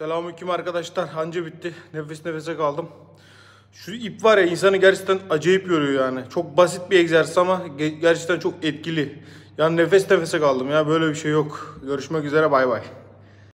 Selamünaleyküm arkadaşlar. hancı bitti. Nefes nefese kaldım. Şu ip var ya insanı gerçekten acayip yoruyor yani. Çok basit bir egzersiz ama gerçekten çok etkili. Yani nefes nefese kaldım ya. Böyle bir şey yok. Görüşmek üzere bay bay.